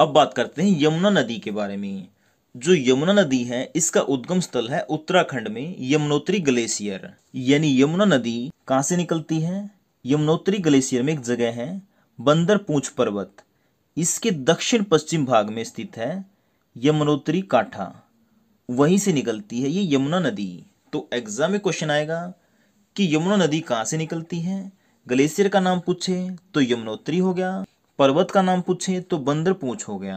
अब बात करते हैं यमुना नदी के बारे में जो यमुना नदी है इसका उद्गम स्थल है उत्तराखंड में यमुनोत्री ग्लेशियर यानी यमुना नदी कहाँ से निकलती है यमुनोत्री ग्लेशियर में एक जगह है बंदर पूछ पर्वत इसके दक्षिण पश्चिम भाग में स्थित है यमुनोत्री काठा वहीं से निकलती है ये यमुना नदी तो एग्जाम में क्वेश्चन आएगा कि यमुना नदी कहाँ से निकलती है ग्लेशियर का नाम पूछे तो यमुनोत्री हो गया पर्वत का नाम पूछे तो बंदर पूछ हो गया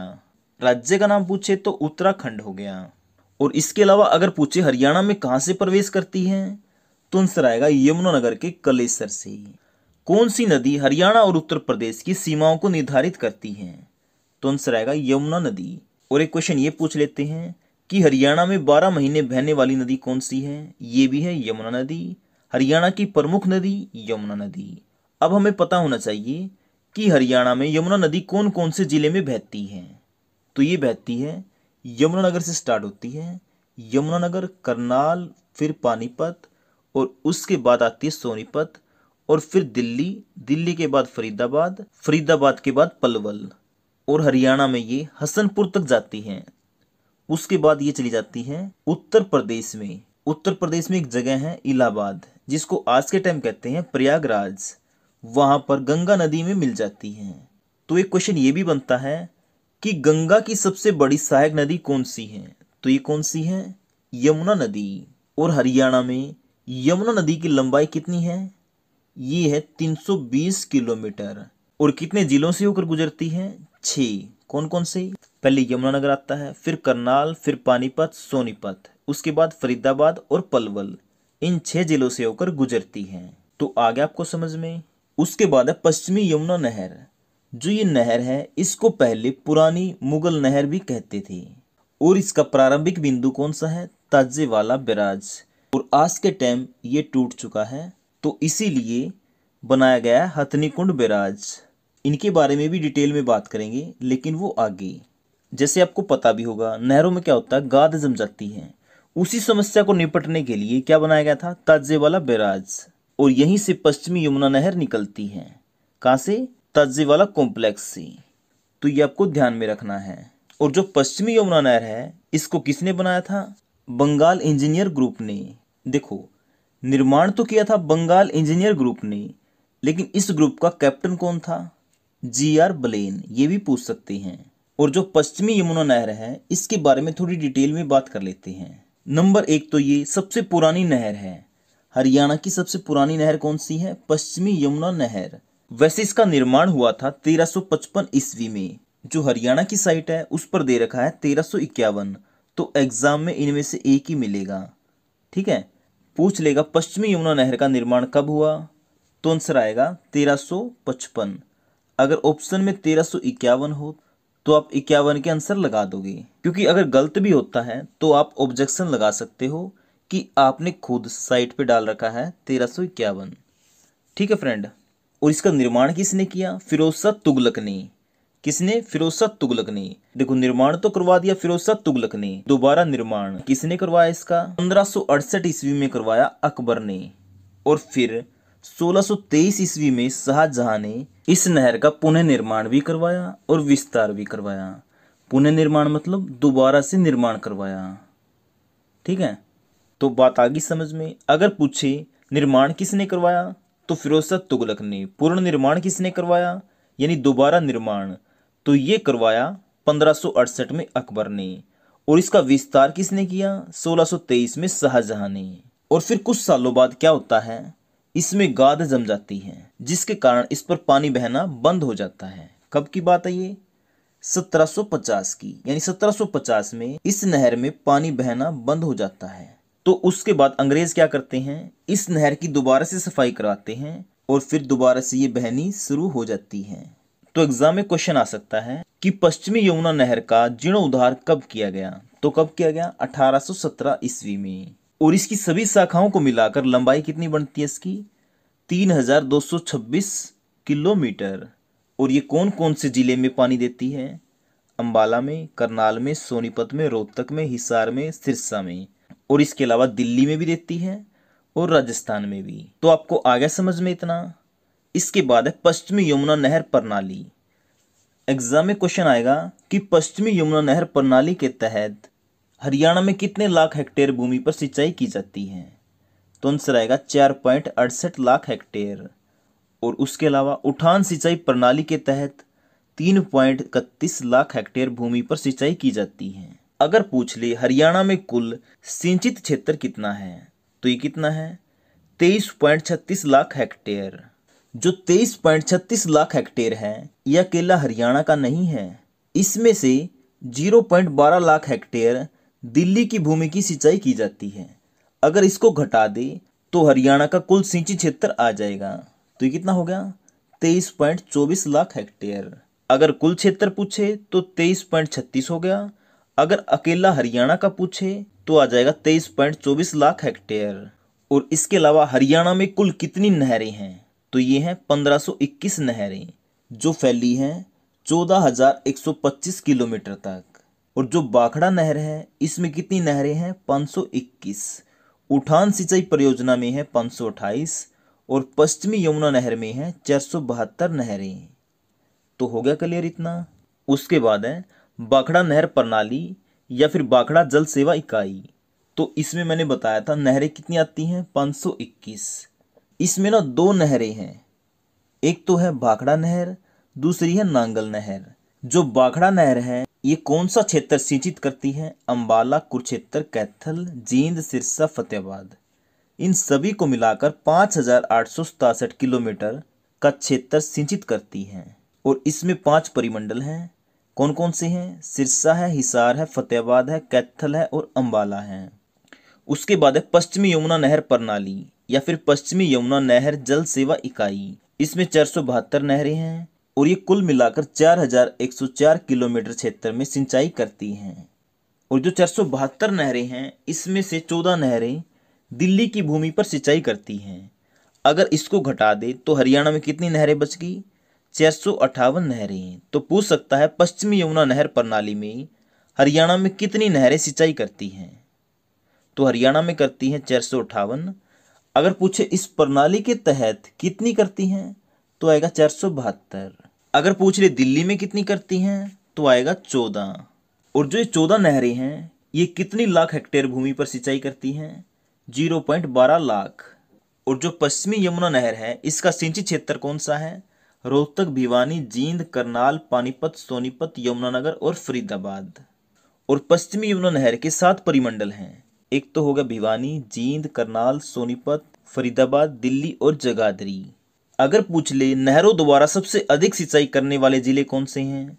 राज्य का नाम पूछे तो उत्तराखंड हो गया और इसके अलावा अगर पूछे हरियाणा में कहाँ से प्रवेश करती है तो आंसर आएगा यमुनानगर के कलेसर से कौन सी नदी हरियाणा और उत्तर प्रदेश की सीमाओं को निर्धारित करती है तो आंसर आएगा यमुना नदी और एक क्वेश्चन ये पूछ लेते हैं कि हरियाणा में बारह महीने बहने वाली नदी कौन सी है ये भी है यमुना नदी हरियाणा की प्रमुख नदी यमुना नदी अब हमें पता होना चाहिए कि हरियाणा में यमुना नदी कौन कौन से ज़िले में बहती है तो ये बहती है यमुनानगर से स्टार्ट होती है यमुनानगर करनाल फिर पानीपत और उसके बाद आती है सोनीपत और फिर दिल्ली दिल्ली के बाद फरीदाबाद फरीदाबाद के बाद पलवल और हरियाणा में ये हसनपुर तक जाती है उसके बाद ये चली जाती है उत्तर प्रदेश में उत्तर प्रदेश में एक जगह है इलाहाबाद जिसको आज के टाइम कहते हैं प्रयागराज वहां पर गंगा नदी में मिल जाती हैं तो एक क्वेश्चन ये भी बनता है कि गंगा की सबसे बड़ी सहायक नदी कौन सी है तो ये कौन सी है यमुना नदी और हरियाणा में यमुना नदी की लंबाई कितनी है ये है 320 किलोमीटर और कितने जिलों से होकर गुजरती है छ कौन कौन से पहले यमुनानगर आता है फिर करनाल फिर पानीपत सोनीपत उसके बाद फरीदाबाद और पलवल इन छह जिलों से होकर गुजरती है तो आ गया आपको समझ में उसके बाद है पश्चिमी यमुना नहर जो ये नहर है इसको पहले पुरानी मुगल नहर भी कहते थे और इसका प्रारंभिक बिंदु कौन सा है ताजे वाला बैराज और आज के टाइम ये टूट चुका है तो इसीलिए बनाया गया है हथनी कुंड बैराज इनके बारे में भी डिटेल में बात करेंगे लेकिन वो आगे जैसे आपको पता भी होगा नहरों में क्या होता है गाद जम जाती है उसी समस्या को निपटने के लिए क्या बनाया गया था ताजे वाला बैराज और यहीं से पश्चिमी यमुना नहर निकलती है कहाँ से तज्जेवाला कॉम्प्लेक्स से तो ये आपको ध्यान में रखना है और जो पश्चिमी यमुना नहर है इसको किसने बनाया था बंगाल इंजीनियर ग्रुप ने देखो निर्माण तो किया था बंगाल इंजीनियर ग्रुप ने लेकिन इस ग्रुप का कैप्टन कौन था जी आर बलेन ये भी पूछ सकते हैं और जो पश्चिमी यमुना नहर है इसके बारे में थोड़ी डिटेल में बात कर लेते हैं नंबर एक तो ये सबसे पुरानी नहर है हरियाणा की सबसे पुरानी नहर कौन सी है पश्चिमी यमुना नहर वैसे इसका निर्माण हुआ था 1355 ईस्वी में जो हरियाणा की साइट है उस पर दे रखा है तेरह तो एग्जाम में इनमें से एक ही मिलेगा ठीक है पूछ लेगा पश्चिमी यमुना नहर का निर्माण कब हुआ तो आंसर आएगा 1355 अगर ऑप्शन में तेरह हो तो आप इक्यावन के आंसर लगा दोगे क्योंकि अगर गलत भी होता है तो आप ऑब्जेक्शन लगा सकते हो कि आपने खुद साइट पे डाल रखा है तेरह सौ इक्यावन ठीक है फ्रेंड और इसका निर्माण किसने किया फिरोजा तुगलक ने किसने फिरोजा तुगलक ने देखो निर्माण तो करवा दिया फिरोजा तुगलक ने दोबारा निर्माण किसने करवाया इसका पंद्रह ईस्वी में करवाया अकबर ने और फिर 1623 ईस्वी में शाहजहां ने इस नहर का पुनः निर्माण भी करवाया और विस्तार भी करवाया पुनः निर्माण मतलब दोबारा से निर्माण करवाया ठीक है तो बात आ गई समझ में अगर पूछे निर्माण किसने करवाया तो फिरोज तुगलक ने पूर्ण निर्माण किसने करवाया यानी दोबारा निर्माण तो ये करवाया 1568 में अकबर ने और इसका विस्तार किसने किया 1623 में शाहजहां ने और फिर कुछ सालों बाद क्या होता है इसमें गाद जम जाती है जिसके कारण इस पर पानी बहना बंद हो जाता है कब की बात है ये 1750 की यानी 1750 में इस नहर में पानी बहना बंद हो जाता है तो उसके बाद अंग्रेज़ क्या करते हैं इस नहर की दोबारा से सफाई कराते हैं और फिर दोबारा से ये बहनी शुरू हो जाती है तो एग्ज़ाम में क्वेश्चन आ सकता है कि पश्चिमी यमुना नहर का जीर्ण उद्धार कब किया गया तो कब किया गया 1817 ईस्वी में और इसकी सभी शाखाओं को मिलाकर लंबाई कितनी बनती है इसकी 3226 किलोमीटर और ये कौन कौन से ज़िले में पानी देती है अंबाला में करनाल में सोनीपत में रोहतक में हिसार में सिरसा में और इसके अलावा दिल्ली में भी देती है और राजस्थान में भी तो आपको आ गया समझ में इतना इसके बाद है पश्चिमी यमुना नहर प्रणाली एग्जाम में क्वेश्चन आएगा कि पश्चिमी यमुना नहर प्रणाली के तहत हरियाणा में कितने लाख हेक्टेयर भूमि पर सिंचाई की जाती है तो आंसर आएगा चार पॉइंट अड़सठ लाख हेक्टेयर और उसके अलावा उठान सिंचाई प्रणाली के तहत तीन पॉइंट इकतीस लाख हेक्टेयर भूमि पर सिंचाई की जाती है अगर पूछ ले हरियाणा में कुल सिंचित क्षेत्र कितना है तो ये कितना है तेईस पॉइंट छत्तीस लाख हेक्टेयर जो तेईस पॉइंट छत्तीस लाख हेक्टेयर है यह अकेला हरियाणा का नहीं है इसमें से जीरो पॉइंट बारह लाख हेक्टेयर दिल्ली की भूमि की सिंचाई की जाती है अगर इसको घटा दे तो हरियाणा का कुल सिंचित क्षेत्र आ जाएगा तो ये कितना हो गया तेईस पॉइंट चौबीस लाख हेक्टेयर अगर कुल क्षेत्र पूछे तो तेईस पॉइंट छत्तीस हो गया अगर अकेला हरियाणा का पूछे तो आ जाएगा तेईस पॉइंट चौबीस लाख हेक्टेयर और इसके अलावा हरियाणा में कुल कितनी नहरें हैं तो ये हैं इक्कीस नहरें जो फैली हैं पच्चीस किलोमीटर तक और जो बाखड़ा नहर है इसमें कितनी नहरें हैं पाँच इक्कीस उठान सिंचाई परियोजना में है पाँच अट्ठाईस और पश्चिमी यमुना नहर में है चार सौ बहत्तर नहरें तो हो गया क्लियर इतना उसके बाद है बाखड़ा नहर प्रणाली या फिर बाखड़ा जल सेवा इकाई तो इसमें मैंने बताया था नहरें कितनी आती हैं 521 इसमें ना दो नहरें हैं एक तो है बाखड़ा नहर दूसरी है नांगल नहर जो बाखड़ा नहर है ये कौन सा क्षेत्र सिंचित करती है अंबाला कुरुक्षेत्र कैथल जींद सिरसा फतेहाबाद इन सभी को मिलाकर पाँच हजार आठ सौ सतासठ किलोमीटर का क्षेत्र सिंचित करती हैं और इसमें पांच परिमंडल हैं कौन कौन से हैं सिरसा है हिसार है फतेहाबाद है कैथल है और अम्बाला है उसके बाद है पश्चिमी यमुना नहर प्रणाली या फिर पश्चिमी यमुना नहर जल सेवा इकाई इसमें चार सौ बहत्तर नहरें हैं और ये कुल मिलाकर 4,104 किलोमीटर क्षेत्र में सिंचाई करती हैं और जो चार सौ बहत्तर नहरें हैं इसमें से चौदह नहरें दिल्ली की भूमि पर सिंचाई करती हैं अगर इसको घटा दे तो हरियाणा में कितनी नहरें बच गई चार नहरें हैं तो पूछ सकता है पश्चिमी यमुना नहर प्रणाली में हरियाणा में कितनी नहरें सिंचाई करती हैं तो हरियाणा में करती हैं चार अगर पूछे इस प्रणाली के तहत कितनी करती हैं तो आएगा चार अगर पूछ ले दिल्ली में कितनी करती हैं तो आएगा चौदह और जो ये चौदह नहरें हैं ये कितनी लाख हेक्टेयर भूमि पर सिंचाई करती हैं जीरो पॉइंट बारह लाख और जो पश्चिमी यमुना नहर है इसका सिंचित क्षेत्र कौन सा है रोहतक भिवानी जींद करनाल पानीपत सोनीपत यमुनानगर और फरीदाबाद और पश्चिमी यमुना नहर के सात परिमंडल हैं एक तो होगा भिवानी जींद करनाल सोनीपत फरीदाबाद दिल्ली और जगाधरी अगर पूछ ले नहरों द्वारा सबसे अधिक सिंचाई करने वाले जिले कौन से हैं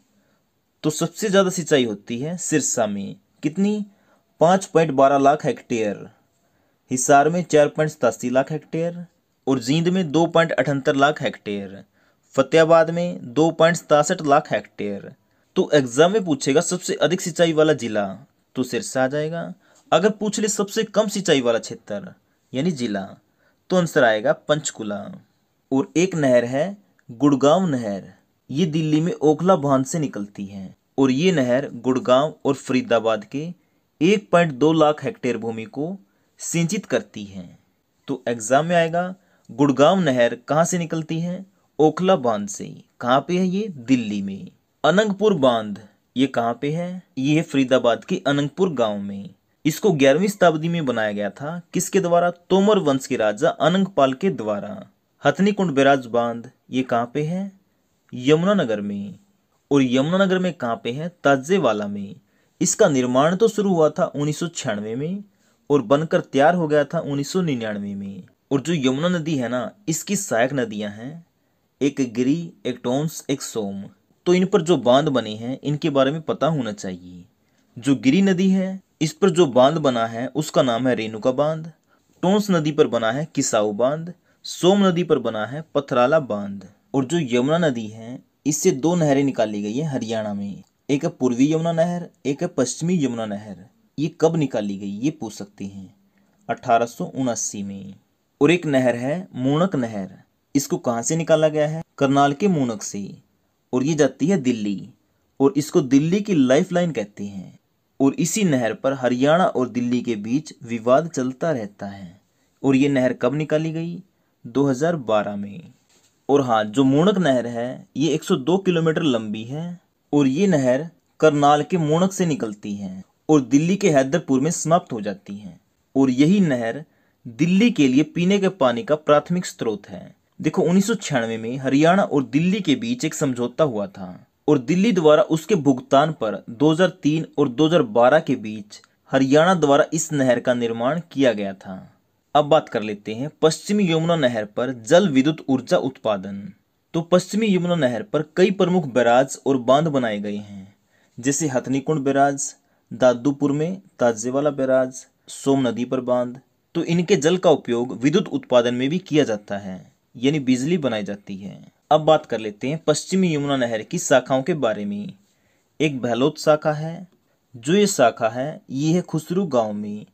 तो सबसे ज़्यादा सिंचाई होती है सिरसा में कितनी पाँच पॉइंट बारह लाख हेक्टेयर हिसार में चार पॉइंट सतासी लाख हेक्टेयर और जींद में दो पॉइंट अठहत्तर लाख हेक्टेयर फतेहाबाद में दो पॉइंट सतासठ लाख हेक्टेयर तो एग्जाम में पूछेगा सबसे अधिक सिंचाई वाला जिला तो सिरसा आ जाएगा अगर पूछ ले सबसे कम सिंचाई वाला क्षेत्र यानी जिला तो आंसर आएगा पंचकुला और एक नहर है गुड़गांव नहर ये दिल्ली में ओखला बांध से निकलती है और ये नहर गुड़गांव और फरीदाबाद के 1.2 लाख हेक्टेयर भूमि को सिंचित करती है तो एग्जाम में आएगा गुड़गांव नहर कहाँ से निकलती है ओखला बांध से कहाँ पे है ये दिल्ली में अनंगपुर बांध ये कहाँ पे है ये फरीदाबाद के अनंगपुर गांव में इसको ग्यारहवीं शताब्दी में बनाया गया था किसके द्वारा तोमर वंश के राजा अनंगपाल के द्वारा हथनी कुंड बैराज बांध ये कहाँ पे है यमुनानगर में और यमुनानगर में कहाँ पे है ताजेवाला में इसका निर्माण तो शुरू हुआ था उन्नीस में और बनकर तैयार हो गया था उन्नीस में और जो यमुना नदी है ना इसकी सहायक नदियां हैं एक गिरी एक टोन्स एक सोम तो इन पर जो बांध बने हैं इनके बारे में पता होना चाहिए जो गिरी नदी है इस पर जो बांध बना है उसका नाम है रेणुका बांध टोंस नदी पर बना है किसाऊ बांध सोम नदी पर बना है पथराला बांध और जो यमुना नदी है इससे दो नहरें निकाली गई हैं हरियाणा में एक है पूर्वी यमुना नहर एक है पश्चिमी यमुना नहर ये कब निकाली गई ये पूछ सकते हैं अठारह में और एक नहर है मूणक नहर इसको कहाँ से निकाला गया है करनाल के मूनक से और ये जाती है दिल्ली और इसको दिल्ली की लाइफ लाइन कहते हैं और इसी नहर पर हरियाणा और दिल्ली के बीच विवाद चलता रहता है और ये नहर कब निकाली गई 2012 में और हाँ जो मूनक नहर है ये 102 किलोमीटर लंबी है और ये नहर करनाल के मूनक से निकलती है और दिल्ली के हैदरपुर में समाप्त हो जाती है और यही नहर दिल्ली के लिए पीने के पानी का प्राथमिक स्रोत है देखो उन्नीस में हरियाणा और दिल्ली के बीच एक समझौता हुआ था और दिल्ली द्वारा उसके भुगतान पर 2003 और 2012 के बीच हरियाणा द्वारा इस नहर का निर्माण किया गया था अब बात कर लेते हैं पश्चिमी यमुना नहर पर जल विद्युत ऊर्जा उत्पादन तो पश्चिमी यमुना नहर पर कई प्रमुख बैराज और बांध बनाए गए हैं जैसे हथनीकुंड बैराज दादूपुर में ताजेवाला बैराज सोम नदी पर बांध तो इनके जल का उपयोग विद्युत उत्पादन में भी किया जाता है यानी बिजली बनाई जाती है अब बात कर लेते हैं पश्चिमी यमुना नहर की शाखाओं के बारे में एक बहलोत शाखा है जो ये शाखा है ये है खुसरू गांव में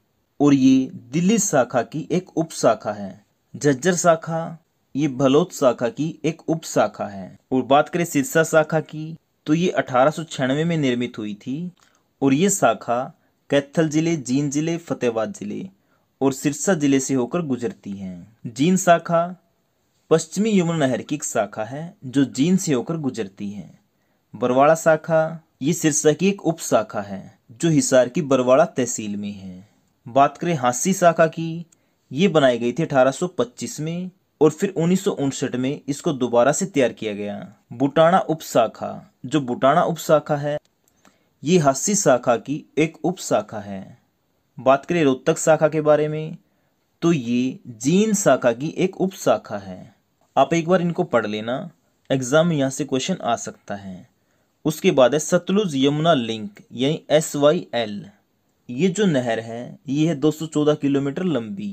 और ये दिल्ली शाखा की एक उप शाखा है झज्जर शाखा ये बहलोत शाखा की एक उप शाखा है और बात करें सिरसा शाखा की तो ये अठारह में निर्मित हुई थी और ये शाखा कैथल जिले जींद जिले फतेहाबाद जिले और सिरसा जिले से होकर गुजरती है जींद शाखा पश्चिमी यमुना नहर की एक शाखा है जो जीन से होकर गुजरती है बरवाड़ा शाखा ये सिरसा की एक उप शाखा है जो हिसार की बरवाड़ा तहसील में है बात करें हांसी शाखा की ये बनाई गई थी 1825 में और फिर उन्नीस में इसको दोबारा से तैयार किया गया बुटाना उप शाखा जो बुटाना उप शाखा है ये हासी शाखा की एक उप शाखा है बात करें रोहतक शाखा के बारे में तो ये जीन शाखा की एक उप शाखा है आप एक बार इनको पढ़ लेना एग्ज़ाम में यहाँ से क्वेश्चन आ सकता है उसके बाद है सतलुज यमुना लिंक यानी एस वाई एल ये जो नहर है ये है 214 किलोमीटर लंबी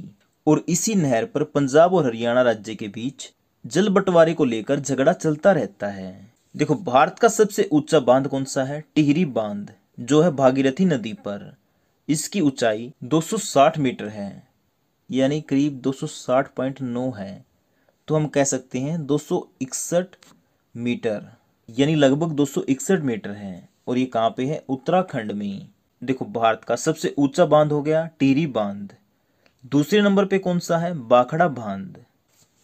और इसी नहर पर पंजाब और हरियाणा राज्य के बीच जल बंटवारे को लेकर झगड़ा चलता रहता है देखो भारत का सबसे ऊंचा बांध कौन सा है टिहरी बांध जो है भागीरथी नदी पर इसकी ऊंचाई 260 मीटर है यानी करीब 260.9 है तो हम कह सकते हैं दो मीटर यानी लगभग दो मीटर है और ये कहाँ पे है उत्तराखंड में देखो भारत का सबसे ऊंचा बांध हो गया टीरी बांध दूसरे नंबर पे कौन सा है बाखड़ा बांध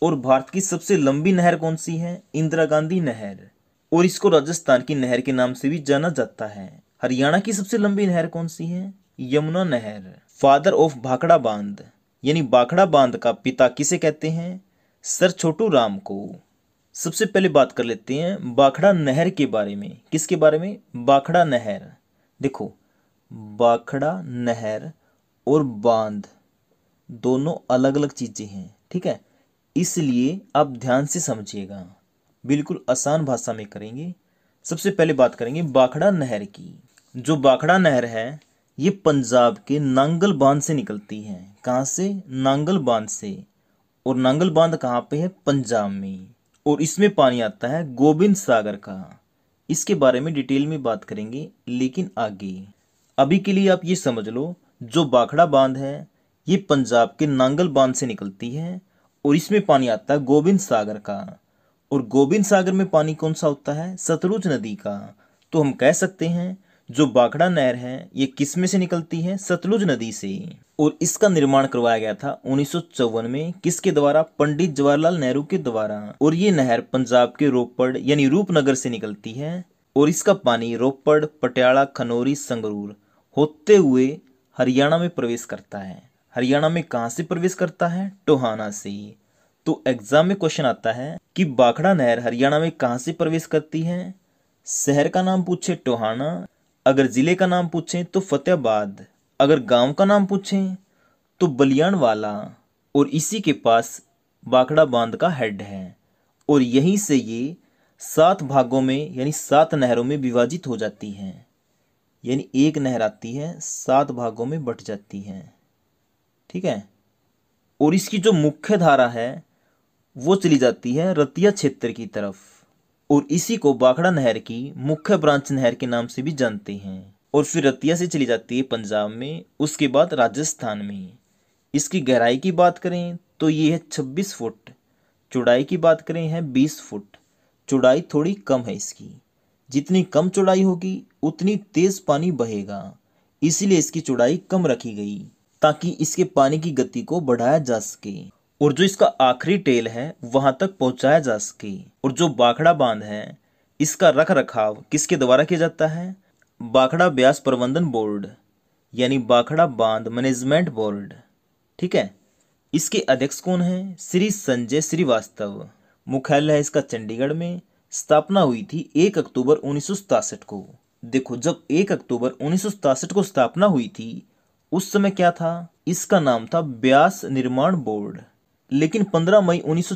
और भारत की सबसे लंबी नहर कौन सी है इंदिरा गांधी नहर और इसको राजस्थान की नहर के नाम से भी जाना जाता है हरियाणा की सबसे लंबी नहर कौन सी है यमुना नहर फादर ऑफ भाखड़ा बांध यानी बाखड़ा बांध का पिता किसे कहते हैं सर छोटू राम को सबसे पहले बात कर लेते हैं बाखड़ा नहर के बारे में किसके बारे में बाखड़ा नहर देखो बाखड़ा नहर और बांध दोनों अलग अलग चीज़ें हैं ठीक है इसलिए आप ध्यान से समझिएगा बिल्कुल आसान भाषा में करेंगे सबसे पहले बात करेंगे बाखड़ा नहर की जो बाखड़ा नहर है ये पंजाब के नांगल बांध से निकलती है कहाँ से नांगल बांध से और नांगल बांध कहाँ पे है पंजाब में और इसमें पानी आता है गोविंद सागर का इसके बारे में डिटेल में बात करेंगे लेकिन आगे अभी के लिए आप ये समझ लो जो बाखड़ा बांध है ये पंजाब के नांगल बांध से निकलती है और इसमें पानी आता है गोविंद सागर का और गोविंद सागर में पानी कौन सा होता है सतलुज नदी का तो हम कह सकते हैं जो बाखड़ा नहर है ये किस में से निकलती है सतलुज नदी से और इसका निर्माण करवाया गया था उन्नीस में किसके द्वारा पंडित जवाहरलाल नेहरू के द्वारा और ये नहर पंजाब के रोपड़ यानी रूपनगर से निकलती है और इसका पानी रोपड़ पटियाला खनौरी संगरूर होते हुए हरियाणा में प्रवेश करता है हरियाणा में कहाँ से प्रवेश करता है टोहाना से तो एग्जाम में क्वेश्चन आता है कि बाखड़ा नहर हरियाणा में कहाँ से प्रवेश करती है शहर का नाम पूछे टोहाना अगर ज़िले का नाम पूछें तो फतेहाबाद अगर गांव का नाम पूछें तो बलियाणवाला और इसी के पास बाखड़ा बांध का हेड है और यहीं से ये सात भागों में यानी सात नहरों में विभाजित हो जाती हैं यानी एक नहर आती है सात भागों में बट जाती है ठीक है और इसकी जो मुख्य धारा है वो चली जाती है रतिया क्षेत्र की तरफ और इसी को बाखड़ा नहर की मुख्य ब्रांच नहर के नाम से भी जानते हैं और फिर रतिया से चली जाती है पंजाब में उसके बाद राजस्थान में इसकी गहराई की बात करें तो ये है छब्बीस फुट चौड़ाई की बात करें है बीस फुट चौड़ाई थोड़ी कम है इसकी जितनी कम चौड़ाई होगी उतनी तेज़ पानी बहेगा इसीलिए इसकी चौड़ाई कम रखी गई ताकि इसके पानी की गति को बढ़ाया जा सके और जो इसका आखिरी टेल है वहां तक पहुंचाया जा सके और जो बाखड़ा बांध है इसका रख रखाव किसके द्वारा किया जाता है बाखड़ा ब्यास प्रबंधन बोर्ड यानी बाखड़ा बांध मैनेजमेंट बोर्ड ठीक है इसके अध्यक्ष कौन है श्री संजय श्रीवास्तव मुख्यालय है इसका चंडीगढ़ में स्थापना हुई थी एक अक्टूबर उन्नीस को देखो जब एक अक्टूबर उन्नीस को स्थापना हुई थी उस समय क्या था इसका नाम था ब्यास निर्माण बोर्ड लेकिन 15 मई उन्नीस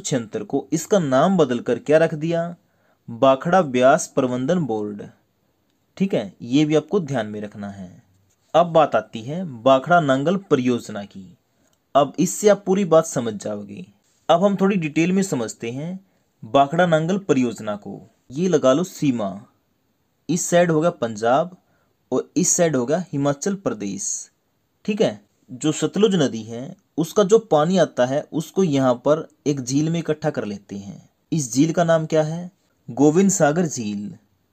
को इसका नाम बदलकर क्या रख दिया बाखड़ा ब्यास प्रबंधन बोर्ड ठीक है ये भी आपको ध्यान में रखना है अब बात आती है बाखड़ा नांगल परियोजना की अब इससे आप पूरी बात समझ जाओगे अब हम थोड़ी डिटेल में समझते हैं बाखड़ा नांगल परियोजना को ये लगा लो सीमा इस साइड होगा पंजाब और इस साइड होगा हिमाचल प्रदेश ठीक है जो सतलुज नदी है उसका जो पानी आता है उसको यहाँ पर एक झील में इकट्ठा कर लेते हैं इस झील का नाम क्या है गोविंद सागर झील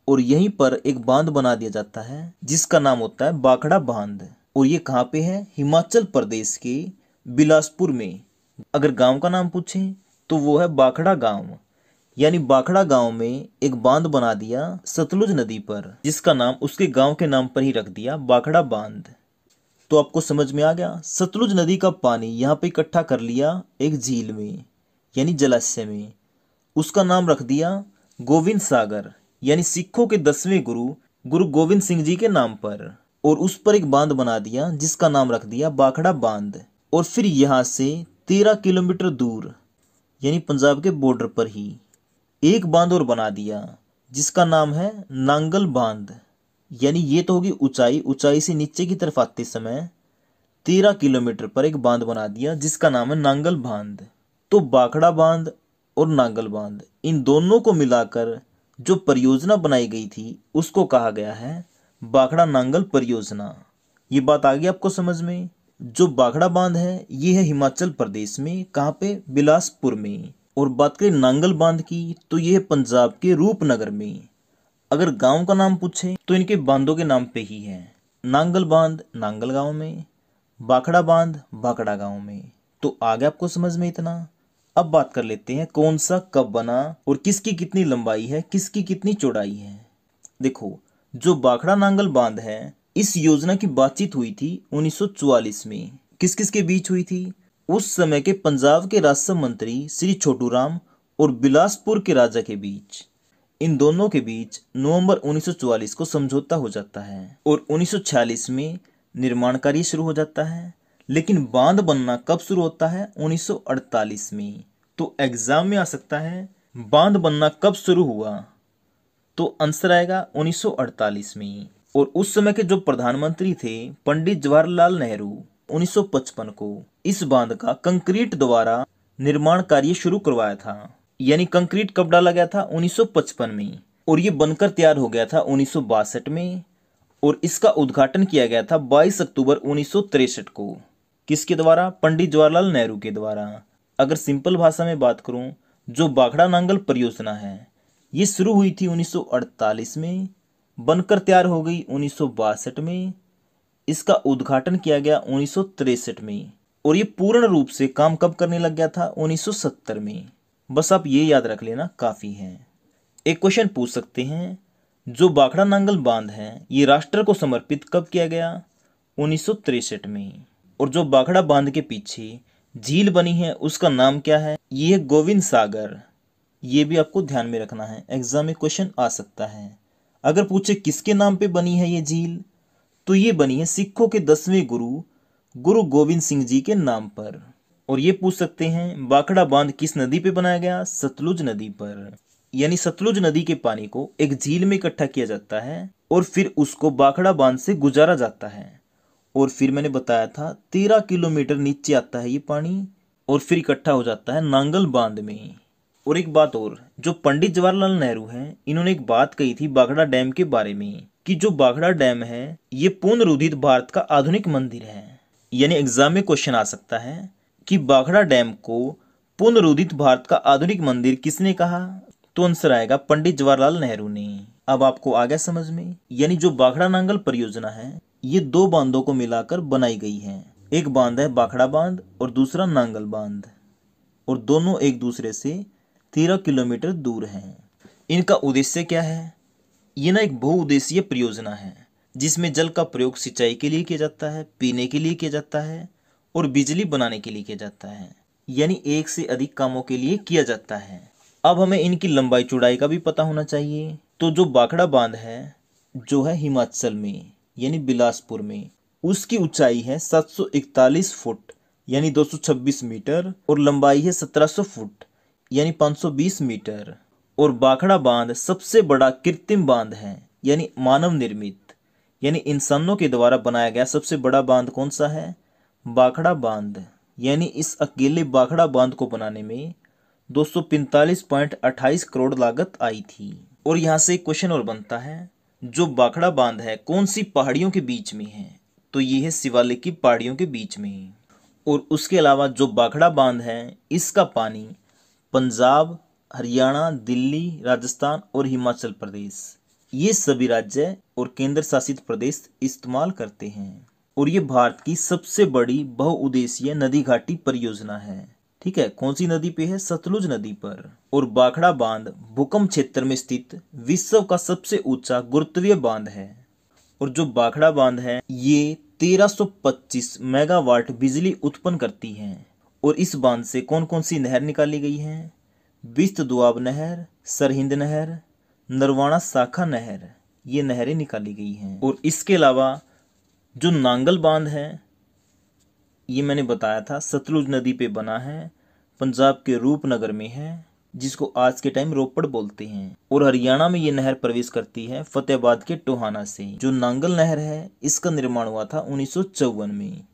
और यहीं पर एक बांध बना दिया जाता है जिसका नाम होता है बाखड़ा बांध और ये कहाँ पे है हिमाचल प्रदेश के बिलासपुर में अगर गांव का नाम पूछें तो वो है बाखड़ा गांव यानी बाखड़ा गांव में एक बांध बना दिया सतलुज नदी पर जिसका नाम उसके गांव के नाम पर ही रख दिया बाखड़ा बांध तो आपको समझ में आ गया सतलुज नदी का पानी यहाँ पे इकट्ठा कर लिया एक झील में यानी जलाशय में उसका नाम रख दिया गोविंद सागर यानी सिखों के दसवें गुरु गुरु गोविंद सिंह जी के नाम पर और उस पर एक बांध बना दिया जिसका नाम रख दिया बाखड़ा बांध और फिर यहाँ से तेरह किलोमीटर दूर यानी पंजाब के बॉर्डर पर ही एक बांध और बना दिया जिसका नाम है नांगल बांध यानी ये तो होगी ऊंचाई ऊंचाई से नीचे की तरफ आते समय तेरह किलोमीटर पर एक बांध बना दिया जिसका नाम है नांगल बांध तो बाखड़ा बांध और नांगल बांध इन दोनों को मिलाकर जो परियोजना बनाई गई थी उसको कहा गया है बाखड़ा नांगल परियोजना ये बात आ गई आपको समझ में जो बाखड़ा बांध है ये है हिमाचल प्रदेश में कहाँ पे बिलासपुर में और बात करें नांगल बांध की तो ये है पंजाब के रूपनगर में अगर गांव का नाम पूछे तो इनके बांधों के नाम पे ही है नांगल बांध नांगल गांव में बाखड़ा बांध बाखड़ा गांव में तो आगे आपको समझ में इतना अब बात कर लेते हैं कौन सा कब बना और किसकी कितनी लंबाई है किसकी कितनी चौड़ाई है देखो जो बाखड़ा नांगल बांध है इस योजना की बातचीत हुई थी 1944 में किस किस के बीच हुई थी उस समय के पंजाब के राजस्व मंत्री श्री छोटू राम और बिलासपुर के राजा के बीच इन दोनों के बीच नवंबर 1944 को समझौता हो जाता है और 1946 में निर्माण कार्य शुरू हो जाता है लेकिन बांध बनना कब शुरू होता है 1948 में तो एग्जाम में आ सकता है बांध बनना कब शुरू हुआ तो आंसर आएगा 1948 में और उस समय के जो प्रधानमंत्री थे पंडित जवाहरलाल नेहरू 1955 को इस बांध का कंक्रीट द्वारा निर्माण कार्य शुरू करवाया था यानी कंक्रीट कब डाला गया था 1955 में और ये बनकर तैयार हो गया था उन्नीस में और इसका उद्घाटन किया गया था 22 अक्टूबर उन्नीस को किसके द्वारा पंडित जवाहरलाल नेहरू के द्वारा अगर सिंपल भाषा में बात करूं जो बाघड़ा नांगल परियोजना है ये शुरू हुई थी 1948 में बनकर तैयार हो गई उन्नीस में इसका उद्घाटन किया गया उन्नीस में और ये पूर्ण रूप से काम कब करने लग गया था उन्नीस में बस आप ये याद रख लेना काफ़ी है एक क्वेश्चन पूछ सकते हैं जो बाखड़ा नांगल बांध है ये राष्ट्र को समर्पित कब किया गया उन्नीस में और जो बाखड़ा बांध के पीछे झील बनी है उसका नाम क्या है ये है गोविंद सागर ये भी आपको ध्यान में रखना है एग्जाम में क्वेश्चन आ सकता है अगर पूछे किसके नाम पे बनी है ये झील तो ये बनी है सिखों के दसवें गुरु गुरु गोविंद सिंह जी के नाम पर और ये पूछ सकते हैं बाखड़ा बांध किस नदी पे बनाया गया सतलुज नदी पर यानी सतलुज नदी के पानी को एक झील में इकट्ठा किया जाता है और फिर उसको बाखड़ा बांध से गुजारा जाता है और फिर मैंने बताया था तेरह किलोमीटर नीचे आता है ये पानी और फिर इकट्ठा हो जाता है नांगल बांध में और एक बात और जो पंडित जवाहरलाल नेहरू हैं इन्होंने एक बात कही थी बाघड़ा डैम के बारे में कि जो बाघड़ा डैम है ये पूर्ण रुधित भारत का आधुनिक मंदिर है यानी एग्जाम में क्वेश्चन आ सकता है कि बाघड़ा डैम को पुनरुदित भारत का आधुनिक मंदिर किसने कहा तो आंसर आएगा पंडित जवाहरलाल नेहरू ने अब आपको आ गया समझ में यानी जो बाघड़ा नांगल परियोजना है ये दो बांधों को मिलाकर बनाई गई है एक बांध है बाखड़ा बांध और दूसरा नांगल बांध और दोनों एक दूसरे से तेरह किलोमीटर दूर हैं इनका उद्देश्य क्या है ये ना एक बहुउद्देशीय परियोजना है जिसमें जल का प्रयोग सिंचाई के लिए किया जाता है पीने के लिए किया जाता है और बिजली बनाने के लिए किया जाता है यानी एक से अधिक कामों के लिए किया जाता है अब हमें इनकी लंबाई चौड़ाई का भी पता होना चाहिए तो जो बाखड़ा बांध है जो है हिमाचल में यानी बिलासपुर में उसकी ऊंचाई है 741 फुट यानी 226 मीटर और लंबाई है 1700 फुट यानी 520 मीटर और बाखड़ा बांध सबसे बड़ा कृत्रिम बांध है यानी मानव निर्मित यानी इंसानों के द्वारा बनाया गया सबसे बड़ा बांध कौन सा है बाखड़ा बांध यानी इस अकेले बाखड़ा बांध को बनाने में दो करोड़ लागत आई थी और यहाँ से क्वेश्चन और बनता है जो बाखड़ा बांध है कौन सी पहाड़ियों के बीच में है तो ये है शिवालय की पहाड़ियों के बीच में और उसके अलावा जो बाखड़ा बांध है इसका पानी पंजाब हरियाणा दिल्ली राजस्थान और हिमाचल प्रदेश ये सभी राज्य और केंद्र शासित प्रदेश इस्तेमाल करते हैं और ये भारत की सबसे बड़ी बहुउद्देशीय नदी घाटी परियोजना है ठीक है कौन सी नदी पे है सतलुज नदी पर और बाखड़ा बांध भूकंप क्षेत्र में स्थित विश्व का सबसे ऊंचा गुरुत्वीय बांध है और जो बाखड़ा बांध है ये 1325 मेगावाट बिजली उत्पन्न करती है और इस बांध से कौन कौन सी नहर निकाली गई है बिस्त दुआब नहर सरहिंद नहर नरवाणा शाखा नहर ये नहरें निकाली गई हैं और इसके अलावा जो नांगल बांध है ये मैंने बताया था सतलुज नदी पे बना है पंजाब के रूपनगर में है जिसको आज के टाइम रोपड़ बोलते हैं और हरियाणा में ये नहर प्रवेश करती है फतेहाबाद के टोहाना से जो नांगल नहर है इसका निर्माण हुआ था उन्नीस में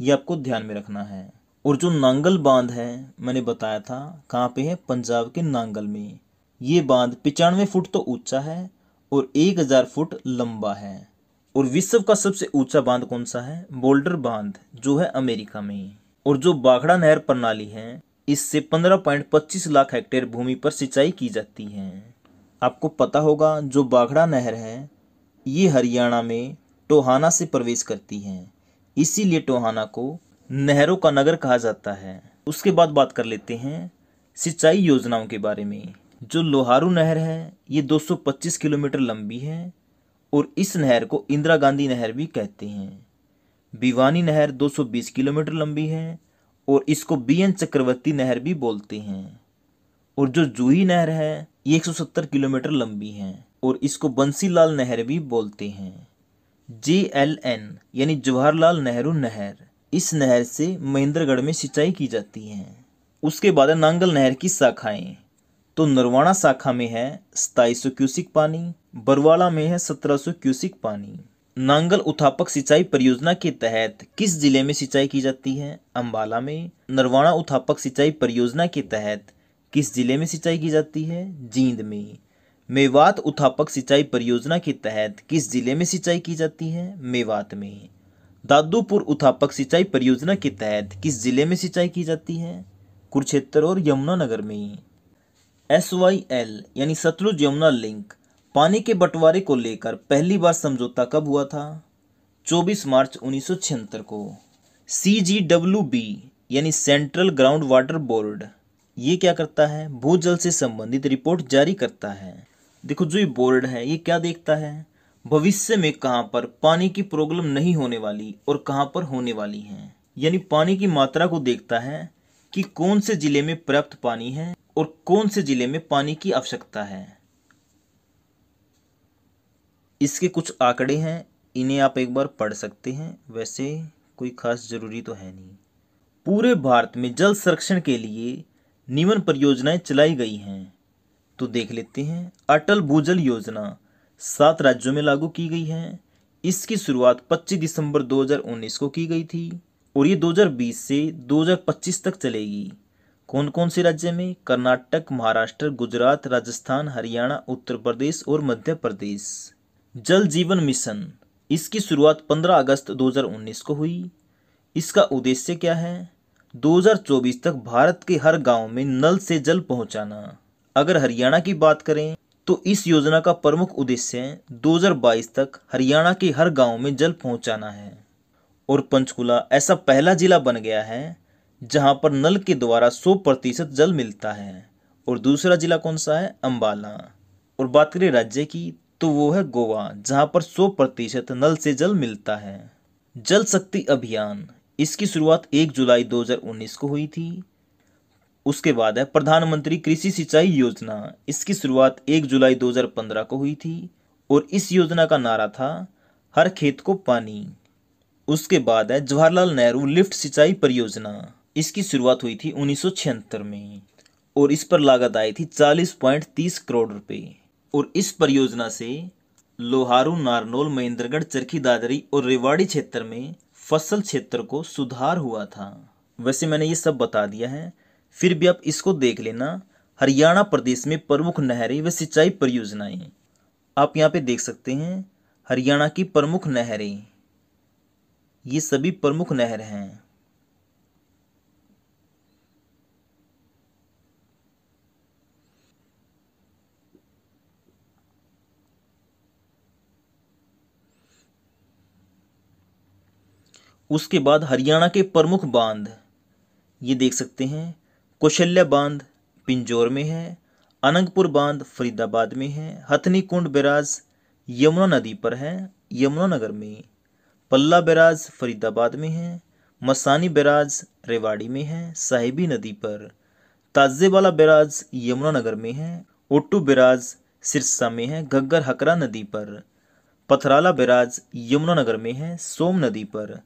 ये आपको ध्यान में रखना है और जो नांगल बांध है मैंने बताया था कहाँ पे है पंजाब के नांगल में ये बांध पचानवे फुट तो ऊंचा है और एक हज़ार फुट लंबा है और विश्व का सबसे ऊंचा बांध कौन सा है बोल्डर बांध जो है अमेरिका में और जो बाघड़ा नहर प्रणाली है इससे 15.25 लाख हेक्टेयर भूमि पर सिंचाई की जाती है आपको पता होगा जो बाघड़ा नहर है ये हरियाणा में टोहाना से प्रवेश करती है इसीलिए टोहाना को नहरों का नगर कहा जाता है उसके बाद बात कर लेते हैं सिंचाई योजनाओं के बारे में जो लोहारू नहर है ये 225 किलोमीटर लंबी है और इस नहर को इंदिरा गांधी नहर भी कहते हैं भिवानी नहर 220 किलोमीटर लंबी है और इसको बी एन चक्रवर्ती नहर भी बोलते हैं और जो जूही नहर है ये 170 किलोमीटर लंबी है और इसको बंसीलाल नहर भी बोलते हैं जे एल एन यानी जवाहरलाल नेहरू नहर इस नहर से महेंद्रगढ़ में सिंचाई की जाती है उसके बाद नांगल नहर की शाखाएं तो नरवाणा शाखा में है सताईस सौ क्यूसिक पानी बरवाला में है सत्रह क्यूसिक पानी नांगल उथापक सिंचाई परियोजना के तहत किस जिले में सिंचाई की जाती है अंबाला में नरवाणा उथापक सिंचाई परियोजना के तहत किस जिले में सिंचाई की जाती है जींद में मेवात उथापक सिंचाई परियोजना के तहत किस जिले में सिंचाई की जाती है मेवात में दादूपुर उथापक सिंचाई परियोजना के तहत किस जिले में सिंचाई की जाती है कुरुक्षेत्र और यमुनानगर में एस वाई एल यानी सतलुज यमुना लिंक पानी के बंटवारे को लेकर पहली बार समझौता कब हुआ था 24 मार्च उन्नीस को सी जी डब्ल्यू बी यानी सेंट्रल ग्राउंड वाटर बोर्ड ये क्या करता है भूजल से संबंधित रिपोर्ट जारी करता है देखो जो ये बोर्ड है ये क्या देखता है भविष्य में कहाँ पर पानी की प्रॉब्लम नहीं होने वाली और कहाँ पर होने वाली है यानी पानी की मात्रा को देखता है कि कौन से ज़िले में पर्याप्त पानी है और कौन से ज़िले में पानी की आवश्यकता है इसके कुछ आंकड़े हैं इन्हें आप एक बार पढ़ सकते हैं वैसे कोई खास जरूरी तो है नहीं पूरे भारत में जल संरक्षण के लिए निवन परियोजनाएं चलाई गई हैं तो देख लेते हैं अटल भूजल योजना सात राज्यों में लागू की गई है इसकी शुरुआत 25 दिसंबर 2019 को की गई थी और ये 2020 से 2025 तक चलेगी कौन कौन से राज्य में कर्नाटक महाराष्ट्र गुजरात राजस्थान हरियाणा उत्तर प्रदेश और मध्य प्रदेश जल जीवन मिशन इसकी शुरुआत 15 अगस्त 2019 को हुई इसका उद्देश्य क्या है 2024 तक भारत के हर गांव में नल से जल पहुंचाना अगर हरियाणा की बात करें तो इस योजना का प्रमुख उद्देश्य 2022 तक हरियाणा के हर गांव में जल पहुंचाना है और पंचकुला ऐसा पहला जिला बन गया है जहां पर नल के द्वारा 100 प्रतिशत जल मिलता है और दूसरा जिला कौन सा है अम्बाला और बात करें राज्य की तो वो है गोवा जहाँ पर 100 प्रतिशत नल से जल मिलता है जल शक्ति अभियान इसकी शुरुआत 1 जुलाई 2019 को हुई थी उसके बाद है प्रधानमंत्री कृषि सिंचाई योजना इसकी शुरुआत 1 जुलाई 2015 को हुई थी और इस योजना का नारा था हर खेत को पानी उसके बाद है जवाहरलाल नेहरू लिफ्ट सिंचाई परियोजना इसकी शुरुआत हुई थी उन्नीस में और इस पर लागत आई थी तीस करोड़ रुपए और इस परियोजना से लोहारू नारनोल महेंद्रगढ़ चरखी दादरी और रेवाड़ी क्षेत्र में फसल क्षेत्र को सुधार हुआ था वैसे मैंने ये सब बता दिया है फिर भी आप इसको देख लेना हरियाणा प्रदेश में प्रमुख नहरें व सिंचाई परियोजनाएं आप यहाँ पे देख सकते हैं हरियाणा की प्रमुख नहरें ये सभी प्रमुख नहर हैं उसके बाद हरियाणा के प्रमुख बांध ये देख सकते हैं कौशल्या बांध पिंजौर में है अनंगपुर बांध फरीदाबाद में है हथनी कुंड बैराज यमुना नदी पर है यमुना नगर में पल्ला बैराज फरीदाबाद में है मसानी बैराज रेवाड़ी में है साहिबी नदी पर ताजेवाला बैराज नगर में है ओटू बैराज सिरसा में है घग्गर हकरा नदी पर पथराला बैराज नगर में है सोम नदी पर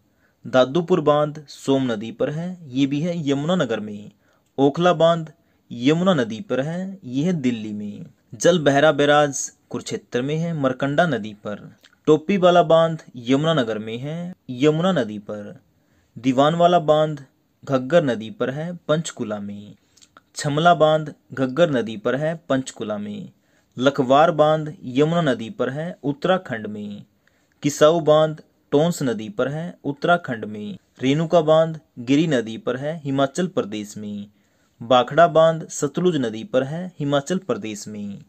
दादूपुर बांध सोम नदी पर है ये भी है यमुना नगर में ओखला बांध यमुना नदी पर है ये है दिल्ली में जल बहरा बैराज कुरुक्षेत्र में है मरकंडा नदी पर टोपी वाला बांध यमुना नगर में है यमुना नदी पर दीवान वाला बांध घग्गर नदी पर है पंचकुला में छमला बांध घग्गर नदी पर है पंचकुला में लखवार बांध यमुना नदी पर है उत्तराखंड में किसाऊ बांध टोंस नदी पर है उत्तराखंड में रेणुका बांध गिरी नदी पर है हिमाचल प्रदेश में बाखड़ा बांध सतलुज नदी पर है हिमाचल प्रदेश में